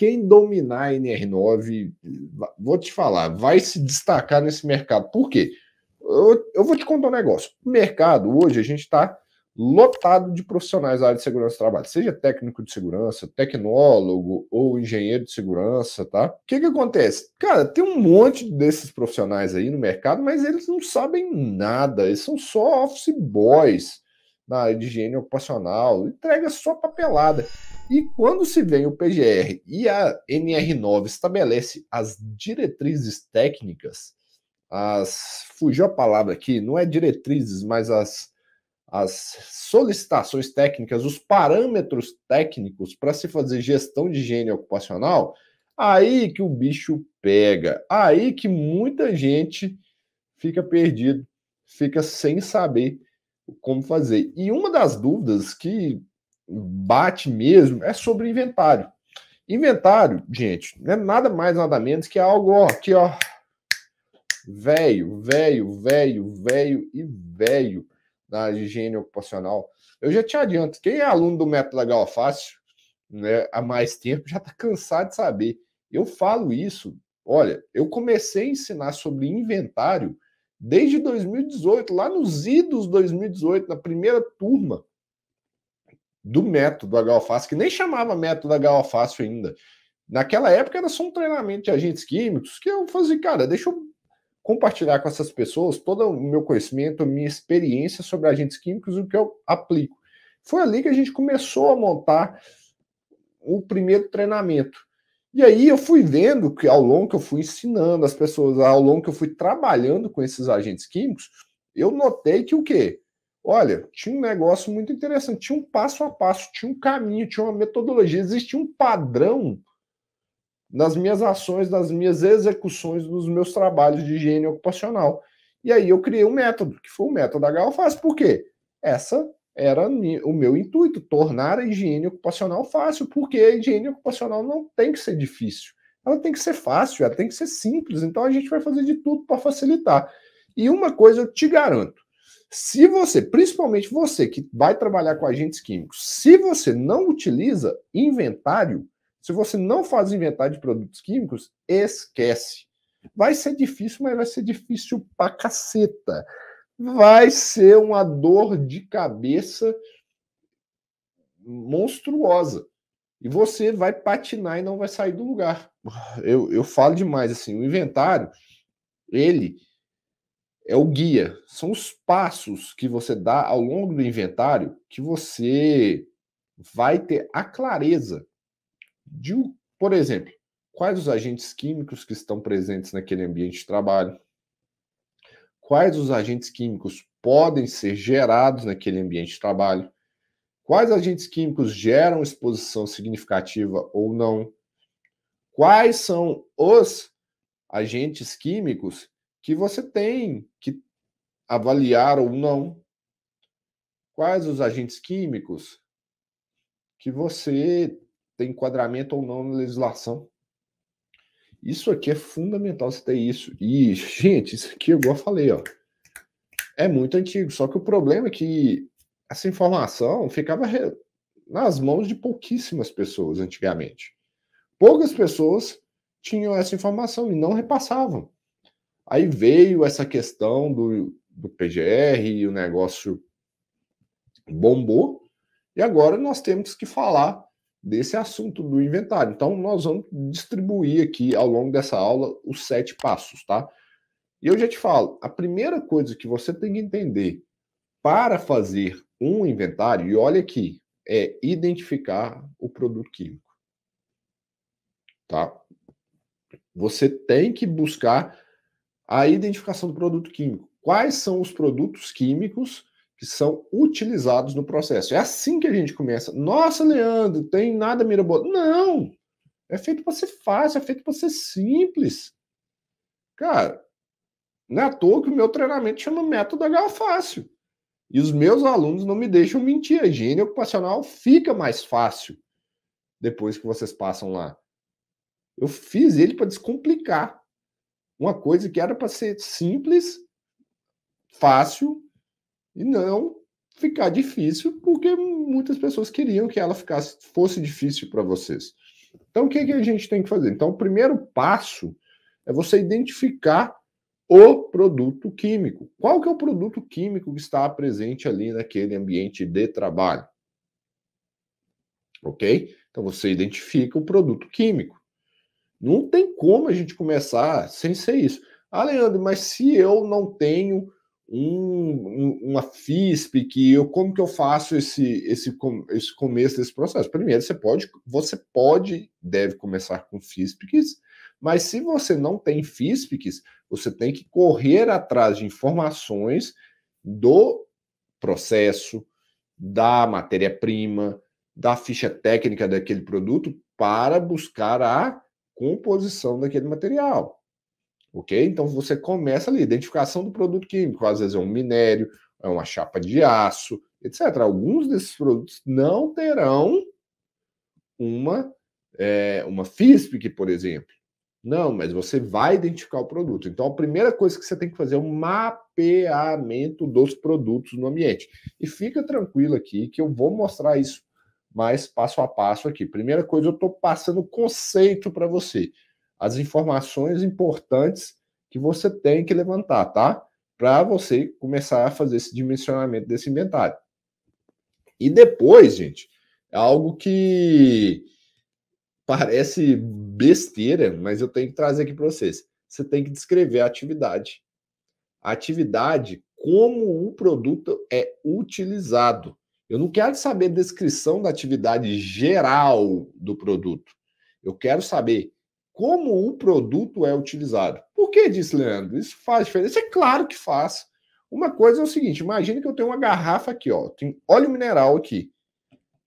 quem dominar a NR9, vou te falar, vai se destacar nesse mercado. Por quê? Eu, eu vou te contar um negócio. O mercado, hoje, a gente está lotado de profissionais da área de segurança do trabalho, seja técnico de segurança, tecnólogo ou engenheiro de segurança, tá? O que que acontece? Cara, tem um monte desses profissionais aí no mercado, mas eles não sabem nada, eles são só office boys na área de higiene ocupacional, entrega só papelada. E quando se vem o PGR e a NR9 estabelece as diretrizes técnicas, as fugiu a palavra aqui, não é diretrizes, mas as as solicitações técnicas, os parâmetros técnicos para se fazer gestão de higiene ocupacional, aí que o bicho pega, aí que muita gente fica perdido, fica sem saber como fazer. E uma das dúvidas que bate mesmo é sobre inventário. Inventário, gente, não é nada mais, nada menos que algo ó, ó, velho, velho, velho, velho e velho da higiene ocupacional. Eu já te adianto, quem é aluno do método legal fácil, né, há mais tempo, já está cansado de saber. Eu falo isso, olha, eu comecei a ensinar sobre inventário desde 2018, lá nos idos 2018, na primeira turma do método HOFAS, que nem chamava método HOFAS ainda. Naquela época era só um treinamento de agentes químicos que eu fazia, cara, deixa eu compartilhar com essas pessoas todo o meu conhecimento, a minha experiência sobre agentes químicos e o que eu aplico. Foi ali que a gente começou a montar o primeiro treinamento. E aí eu fui vendo que ao longo que eu fui ensinando as pessoas, ao longo que eu fui trabalhando com esses agentes químicos, eu notei que o quê? Olha, tinha um negócio muito interessante, tinha um passo a passo, tinha um caminho, tinha uma metodologia, existia um padrão nas minhas ações, nas minhas execuções, nos meus trabalhos de higiene ocupacional. E aí eu criei um método, que foi o método da HO Por quê? Essa era o meu intuito, tornar a higiene ocupacional fácil, porque a higiene ocupacional não tem que ser difícil. Ela tem que ser fácil, ela tem que ser simples. Então a gente vai fazer de tudo para facilitar. E uma coisa eu te garanto: se você, principalmente você que vai trabalhar com agentes químicos, se você não utiliza inventário, se você não faz inventário de produtos químicos, esquece. Vai ser difícil, mas vai ser difícil pra caceta. Vai ser uma dor de cabeça monstruosa. E você vai patinar e não vai sair do lugar. Eu, eu falo demais assim, o inventário, ele é o guia, são os passos que você dá ao longo do inventário que você vai ter a clareza de, por exemplo, quais os agentes químicos que estão presentes naquele ambiente de trabalho, quais os agentes químicos podem ser gerados naquele ambiente de trabalho, quais agentes químicos geram exposição significativa ou não, quais são os agentes químicos que você tem que avaliar ou não. Quais os agentes químicos que você tem enquadramento ou não na legislação. Isso aqui é fundamental você ter isso. E, gente, isso aqui, igual eu falei, ó, é muito antigo. Só que o problema é que essa informação ficava nas mãos de pouquíssimas pessoas antigamente. Poucas pessoas tinham essa informação e não repassavam. Aí veio essa questão do, do PGR e o negócio bombou. E agora nós temos que falar desse assunto do inventário. Então, nós vamos distribuir aqui ao longo dessa aula os sete passos, tá? E eu já te falo, a primeira coisa que você tem que entender para fazer um inventário, e olha aqui, é identificar o produto químico. Tá? Você tem que buscar a identificação do produto químico. Quais são os produtos químicos que são utilizados no processo? É assim que a gente começa. Nossa, Leandro, tem nada mirabolante. Não! É feito para ser fácil, é feito para ser simples. Cara, não é à toa que o meu treinamento chama método H fácil. E os meus alunos não me deixam mentir. A higiene ocupacional fica mais fácil depois que vocês passam lá. Eu fiz ele para descomplicar uma coisa que era para ser simples, fácil e não ficar difícil, porque muitas pessoas queriam que ela ficasse fosse difícil para vocês. Então, o que, que a gente tem que fazer? Então, o primeiro passo é você identificar o produto químico. Qual que é o produto químico que está presente ali naquele ambiente de trabalho? Ok? Então, você identifica o produto químico. Não tem como a gente começar sem ser isso. Ah, Leandro, mas se eu não tenho um, uma FISP, que eu, como que eu faço esse, esse, esse começo desse processo? Primeiro, você pode, você pode, deve começar com FISPs, mas se você não tem FISPs, você tem que correr atrás de informações do processo, da matéria-prima, da ficha técnica daquele produto para buscar a composição daquele material. Ok? Então você começa ali, identificação do produto químico, às vezes é um minério, é uma chapa de aço, etc. Alguns desses produtos não terão uma, é, uma FISPIC, por exemplo. Não, mas você vai identificar o produto. Então, a primeira coisa que você tem que fazer é o um mapeamento dos produtos no ambiente. E fica tranquilo aqui que eu vou mostrar isso mas passo a passo aqui. Primeira coisa, eu estou passando o conceito para você, as informações importantes que você tem que levantar, tá? Para você começar a fazer esse dimensionamento desse inventário. E depois, gente, é algo que parece besteira, mas eu tenho que trazer aqui para vocês. Você tem que descrever a atividade. A atividade, como o produto é utilizado. Eu não quero saber descrição da atividade geral do produto. Eu quero saber como o produto é utilizado. Por que disso, Leandro? Isso faz diferença? É claro que faz. Uma coisa é o seguinte: imagina que eu tenho uma garrafa aqui, ó, tem óleo mineral aqui.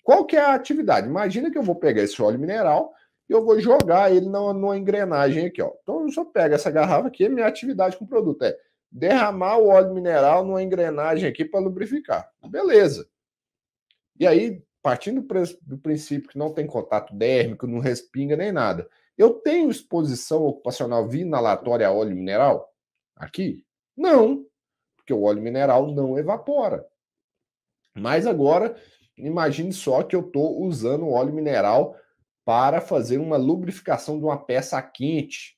Qual que é a atividade? Imagina que eu vou pegar esse óleo mineral e eu vou jogar ele numa, numa engrenagem aqui, ó. Então eu só pego essa garrafa aqui, é minha atividade com o produto é derramar o óleo mineral numa engrenagem aqui para lubrificar. Beleza. E aí, partindo do princípio que não tem contato dérmico, não respinga nem nada, eu tenho exposição ocupacional vinalatória a óleo mineral? Aqui? Não, porque o óleo mineral não evapora. Mas agora, imagine só que eu estou usando óleo mineral para fazer uma lubrificação de uma peça quente.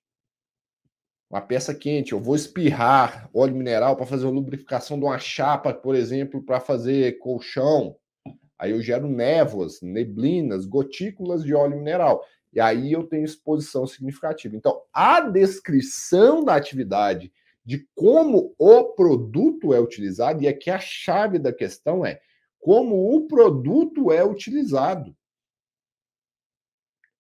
Uma peça quente, eu vou espirrar óleo mineral para fazer a lubrificação de uma chapa, por exemplo, para fazer colchão. Aí eu gero névoas, neblinas, gotículas de óleo mineral. E aí eu tenho exposição significativa. Então, a descrição da atividade, de como o produto é utilizado, e aqui é a chave da questão é como o produto é utilizado.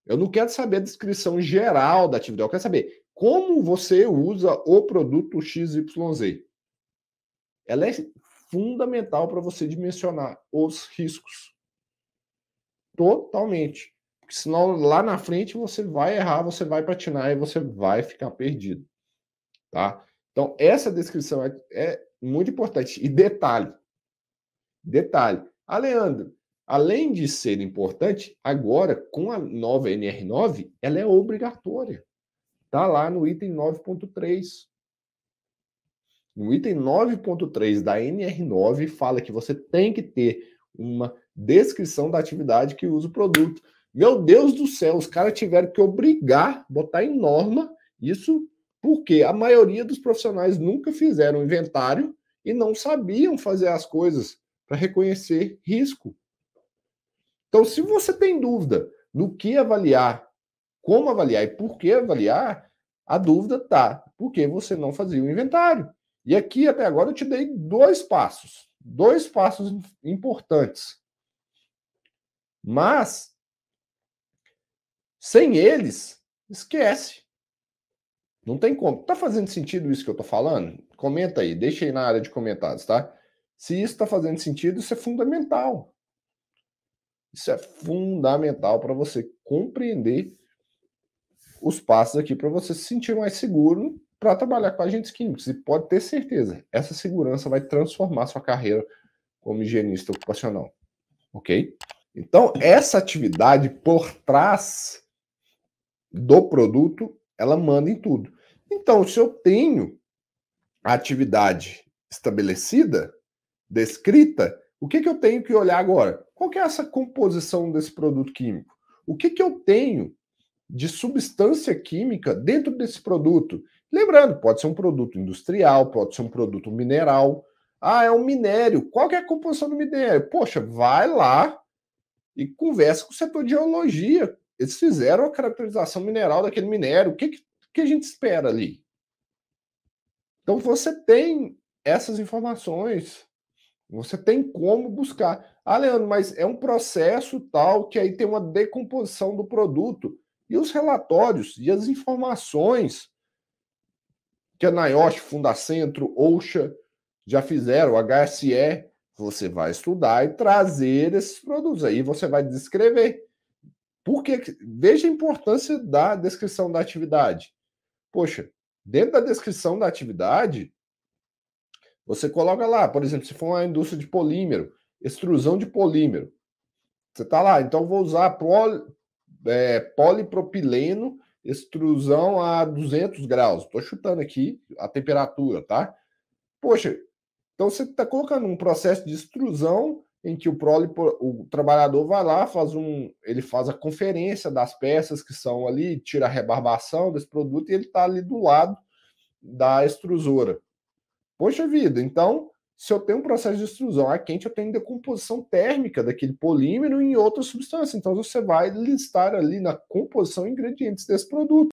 Eu não quero saber a descrição geral da atividade, eu quero saber como você usa o produto XYZ. Ela é fundamental para você dimensionar os riscos. Totalmente. Porque senão lá na frente você vai errar, você vai patinar e você vai ficar perdido. Tá? Então, essa descrição é, é muito importante. E detalhe: detalhe. Ah, Leandro, além de ser importante, agora com a nova NR9, ela é obrigatória. Está lá no item 9.3. No item 9.3 da NR9 fala que você tem que ter uma descrição da atividade que usa o produto. Meu Deus do céu, os caras tiveram que obrigar, botar em norma isso, porque a maioria dos profissionais nunca fizeram inventário e não sabiam fazer as coisas para reconhecer risco. Então, se você tem dúvida no que avaliar, como avaliar e por que avaliar, a dúvida está porque você não fazia o inventário. E aqui até agora eu te dei dois passos, dois passos importantes. Mas sem eles, esquece. Não tem como. Tá fazendo sentido isso que eu tô falando? Comenta aí, deixa aí na área de comentários, tá? Se isso está fazendo sentido, isso é fundamental. Isso é fundamental para você compreender os passos aqui para você se sentir mais seguro para trabalhar com agentes químicos. E pode ter certeza, essa segurança vai transformar sua carreira como higienista ocupacional. Ok? Então, essa atividade por trás do produto, ela manda em tudo. Então, se eu tenho a atividade estabelecida, descrita, o que, que eu tenho que olhar agora? Qual que é essa composição desse produto químico? O que, que eu tenho de substância química dentro desse produto Lembrando, pode ser um produto industrial, pode ser um produto mineral. Ah, é um minério. Qual que é a composição do minério? Poxa, vai lá e conversa com o setor de geologia. Eles fizeram a caracterização mineral daquele minério. O que, que, que a gente espera ali? Então você tem essas informações. Você tem como buscar. Ah, Leandro, mas é um processo tal que aí tem uma decomposição do produto. E os relatórios e as informações que é a NIOSH, Fundacentro, Oxa já fizeram, HSE, você vai estudar e trazer esses produtos. Aí você vai descrever. Porque veja a importância da descrição da atividade. Poxa, dentro da descrição da atividade, você coloca lá, por exemplo, se for uma indústria de polímero, extrusão de polímero. Você está lá, então vou usar poli, é, polipropileno extrusão a 200 graus. Estou chutando aqui a temperatura, tá? Poxa, então você está colocando um processo de extrusão em que o, o trabalhador vai lá, faz um, ele faz a conferência das peças que são ali, tira a rebarbação desse produto e ele está ali do lado da extrusora. Poxa vida, então se eu tenho um processo de extrusão ar quente, eu tenho decomposição térmica daquele polímero em outra substância. Então você vai listar ali na composição ingredientes desse produto.